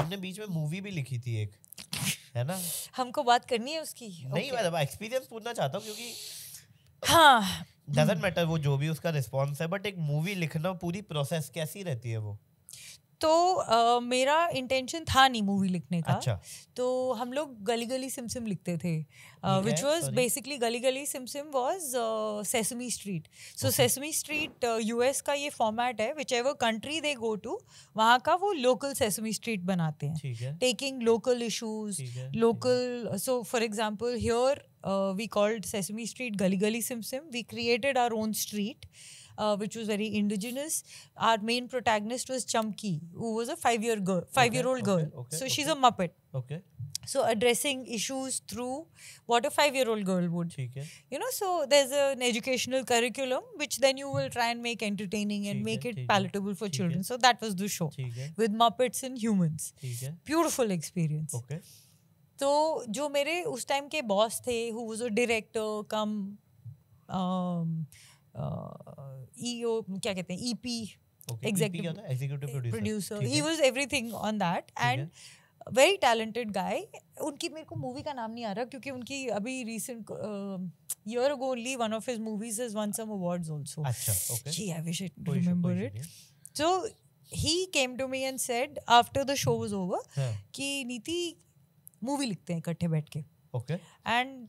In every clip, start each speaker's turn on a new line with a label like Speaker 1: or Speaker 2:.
Speaker 1: हमने बीच में मूवी भी लिखी थी एक है ना हमको बात करनी है उसकी नहीं okay. मैं मतलब एक्सपीरियंस पूछना चाहता हूँ क्योंकि हाँ डजेंट मैटर वो जो भी उसका रिस्पॉन्स है बट एक मूवी लिखना पूरी प्रोसेस कैसी रहती है वो तो uh, मेरा इंटेंशन था नहीं मूवी लिखने का अच्छा। तो हम लोग गली गली सिम सिम लिखते थे which was basically Galli Galli Sim Sim was Sesame Street so Sesame Street US का ये फॉर्मेट है whichever country they go to वहाँ का वो लोकल सेसमी स्ट्रीट बनाते हैं taking local issues local so for example here we called Sesame Street Galli Galli Sim Sim we created our own street uh, which was very indigenous. Our main protagonist was Chumki, who was a five-year girl, five-year-old okay, girl. Okay, okay, so okay. she's a muppet. Okay. So addressing issues through what a five-year-old girl would. You know, so there's an educational curriculum which then you will try and make entertaining and make it palatable for children. So that was the show with muppets and humans. Beautiful experience. Okay. तो जो मेरे उस time के boss थे who was a director cum EO uh, e क्या कहते हैं EP executive producer he was everything on that and very talented guy उनकी मेरे को मूवी का नाम नहीं आ रहा क्योंकि उनकी अभी recent year ago only one of his movies is won some awards also अच्छा ओके जी I wish it remember it so he came to me and said after the show was over कि नीति movie लिखते हैं इकट्ठे बैठ के okay and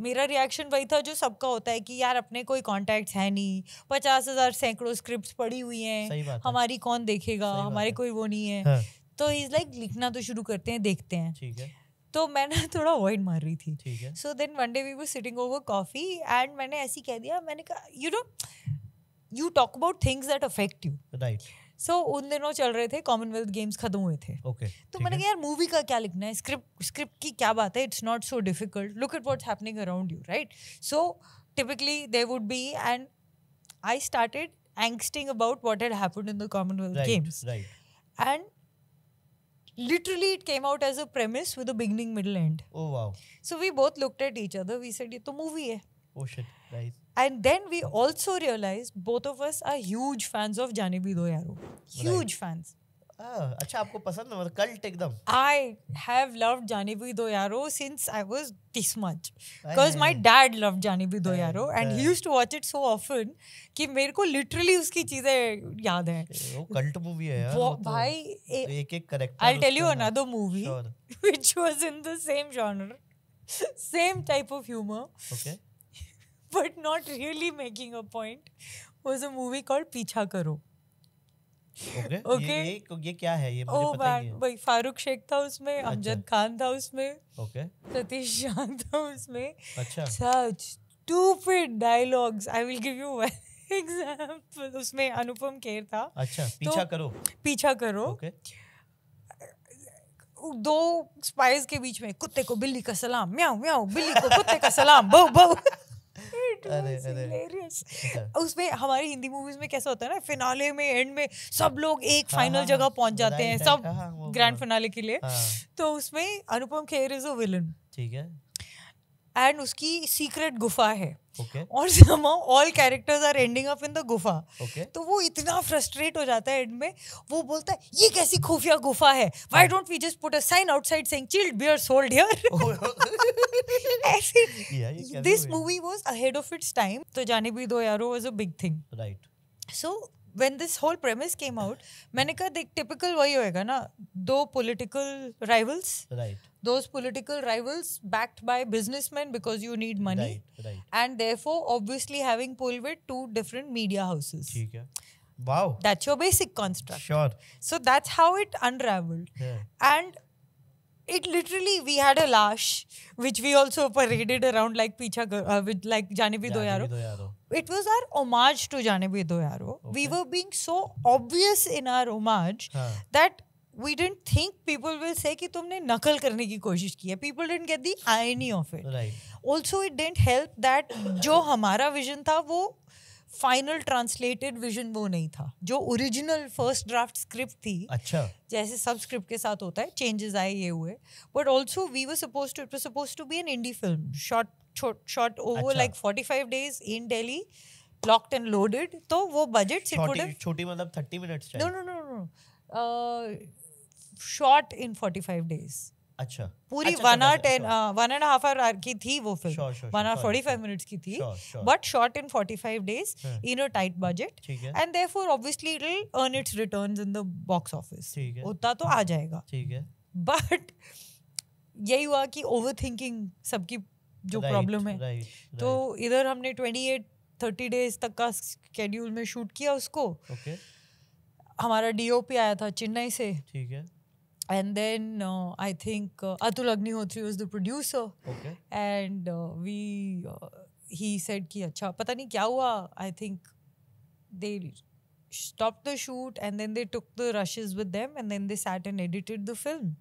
Speaker 1: मेरा रिएक्शन वही था जो सबका होता है कि यार अपने कोई कॉन्टेक्ट है नहीं पचास हजार सैकड़ों स्क्रिप्ट पड़ी हुई हैं हमारी कौन देखेगा हमारे कोई वो नहीं है हाँ। तो इज लाइक लिखना तो शुरू करते हैं देखते हैं है। तो मैं ना थोड़ा अवॉइड मार रही थी so then one day we were sitting over coffee and मैंने ऐसी कह दिया मैंने कहा you know you talk about things that affect you right so उन दिनों चल रहे थे कॉमनवेल्थ गेम्स खत्म हुए थे तो मैंने कहा यार मूवी का क्या लिखना है स्क्रिप्ट स्क्रिप्ट की क्या बात है it's not so difficult look it what's happening around you right so typically they would be and I started angsting about what had happen in the Commonwealth Games and literally it came out as a premise with a beginning middle end oh wow so we both looked at each other we said ye to तो movie hai Oh shit, right. And then we also realized both of us are huge fans of Jaane Bhi Do Yaro. Huge right. fans. Ah, अच्छा आपको पसंद है मतलब cult एकदम I have loved जाने bhi do yaro since I was this much because my dad loved जाने bhi do yaro and he used to watch it so often कि मेरे को literally उसकी चीजें याद हैं वो कल्ट मूवी है यार वो भाई एक एक character I'll tell you another movie sure. which was in the same genre same type of humor okay but not really making a point was a movie called Peecha करो. Okay. okay. ये, ये, ये क्या है ये मुझे oh, पता man, भाई फारूक शेख था उसमें अच्छा. अमजद खान था उसमें ओके okay. सतीश जान था उसमें अच्छा such stupid dialogues I will give you example उसमें अनुपम खेर था अच्छा तो पीछा तो, करो पीछा करो ओके okay. दो स्पाइस के बीच में कुत्ते को बिल्ली का सलाम म्याऊ म्याऊ बिल्ली को कुत्ते का सलाम बहु बहु अच्छा। उसमें हमारी हिंदी मूवीज में कैसा होता है ना फिनाले में एंड में सब लोग एक फाइनल हाँ, हाँ, जगह हाँ। पहुंच जाते हैं सब ग्रैंड फिनाले के लिए तो उसमें Anupam Kher is a villain ठीक है एंड उसकी सीक्रेट गुफा है और somehow all characters are ending up in the gufa तो वो इतना फ्रस्ट्रेट हो जाता है एंड में वो बोलता है ये कैसी खुफिया गुफा है why don't we just put a sign outside saying chilled beer sold here this movie was ahead of its time तो Jaane Bhi Do Yaaro was a big thing right so when this whole premise came out मैंने कहा देख typical वही होएगा ना दो political rivals those political rivals backed by business man because you need money and therefore obviously having pull with to different media houses Wow. That's your basic construct. Sure. So that's how it unraveled, yeah. and it literally we had a lash which we also paraded around like picha uh, with like jane bhi do yaro it was our homage to Jane Bhe Do Yaro. Okay. We were being so obvious in our homage हाँ. that we didn't think people will say कि तुमने नकल करने की कोशिश की है people didn't get the irony of it right. also it didn't help that जो हमारा विजन था वो फाइनल ट्रांसलेटेड विजन वो नहीं था जो ओरिजिनल फर्स्ट ड्राफ्ट स्क्रिप्ट थी अच्छा जैसे सब स्क्रिप्ट के साथ होता है चेंजेस आए ये हुए but also we were suppose to it suppose to be an indie film short shot over like like 45 days in Delhi locked and loaded तो वो बजट it would छोटी मतलब 30 minutes no no no no uh, in in 45 days अच्छा पूरी one hour ten one and half hour or की थी वो फिल्म one hour forty five minutes की थी but short in forty five days in a tight budget and there for obviously it earn its return in the box office होता तो आ जाएगा ठीक है बट यही हुआ कि ओवर थिंकिंग सबकी जो प्रॉब्लम right, है right, तो इधर हमने ट्वेंटी एट थर्टी डेज तक का स्केड्यूल में शूट किया उसको okay. हमारा डीओपी आया था चेन्नई से ठीक है and then uh, I think uh, Atul Agnihotri was the producer. Okay. And uh, we, uh, he said कि अच्छा पता नहीं क्या हुआ I think they stopped the shoot and then they took the rushes with them and then they sat and edited the film.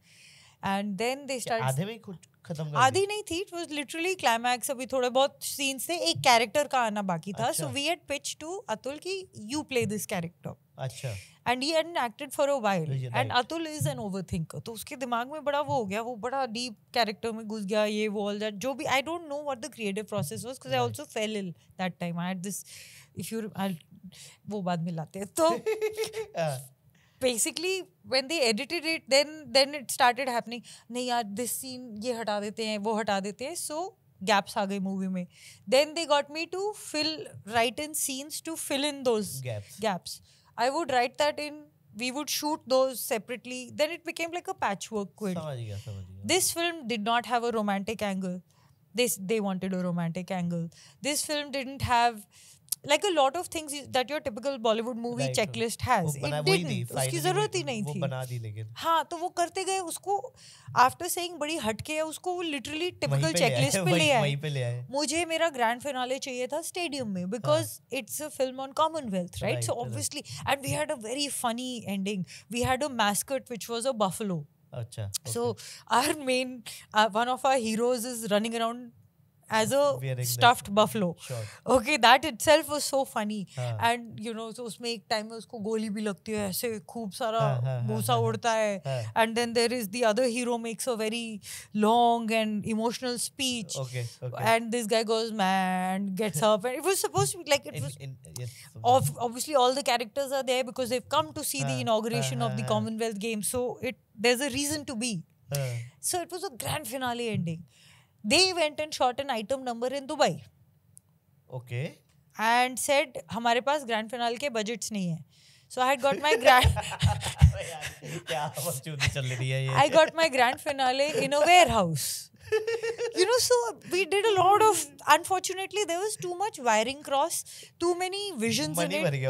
Speaker 1: And then they start आधे में कुछ खत्म आधी नहीं थी इट वाज लिटरली क्लाइमैक्स अभी थोड़े बहुत सीन्स थे एक कैरेक्टर का आना बाकी था so we had pitch to Atul की यू प्ले दिस कैरेक्टर अच्छा and he had acted for a while and Atul is an overthinker तो उसके दिमाग में बड़ा वो हो गया वो बड़ा डीप कैरेक्टर में घुस गया ये वो ऑल दैट जो भी I don't know what the creative process was because I also fell ill that time I had this if you वो बाद में लाते हैं तो हाँ। basically when they edited it then then it started happening नहीं यार this scene ये हटा देते हैं वो हटा देते हैं so gaps आ गए मूवी में then they got me to fill write in scenes to fill in those gaps gaps I would write that in we would shoot those separately then it became like a patchwork quilt समझ गया this film did not have a romantic angle this they wanted a romantic angle this film didn't have like a lot of things that your typical Bollywood movie right. checklist has. It didn't. उसकी जरूरत ही नहीं थी. बना दी लेकिन. हाँ तो वो करते गए उसको after saying बड़ी हटके है उसको वो literally typical checklist पे ले आए. पे ले आए. मुझे मेरा grand finale चाहिए था stadium में because it's a film on Commonwealth right? right so obviously and we had a very funny ending. We had a mascot which was a buffalo. अच्छा. So our main uh, one of our heroes is running around as a stuffed buffalo. Sure. Okay, that itself was so funny. And you know, so उसमें एक time, में उसको गोली भी लगती है ऐसे खूब सारा भूसा उड़ता है And then there is the other hero makes a very long and emotional speech. Okay. okay. And this guy goes mad, gets up, and it was supposed to be like it in, was. In, yes, of, obviously, all the characters are there because they've come to see the inauguration of the Commonwealth Games. So it there's a reason to be. So it was a grand finale ending they went and shot an item number in Dubai. Okay. And said, हमारे पास grand finale के budgets नहीं है. So I had got my grand. I got my grand finale in a warehouse. you know, so we did a lot of. Unfortunately, there was too much wiring cross, too many visions Money in it.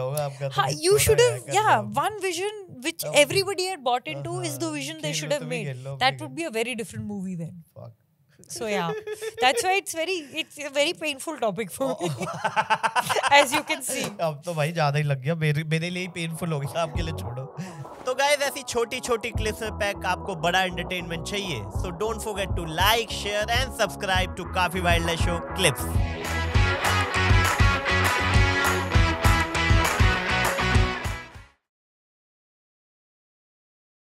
Speaker 1: Ha, you should have, yeah, one vision which everybody had bought into is the vision they should have made. That would be a very different movie then. Fuck. So yeah, that's why it's very it's a very painful topic for me. As you can see. अब तो भाई ज्यादा ही लग गया मेरे मेरे लिए ही painful हो गया आपके लिए छोड़ो तो गाइज ऐसी छोटी छोटी क्लिप्स में पैक आपको बड़ा एंटरटेनमेंट चाहिए so don't forget to like share and subscribe to काफी वाइल्ड शो क्लिप्स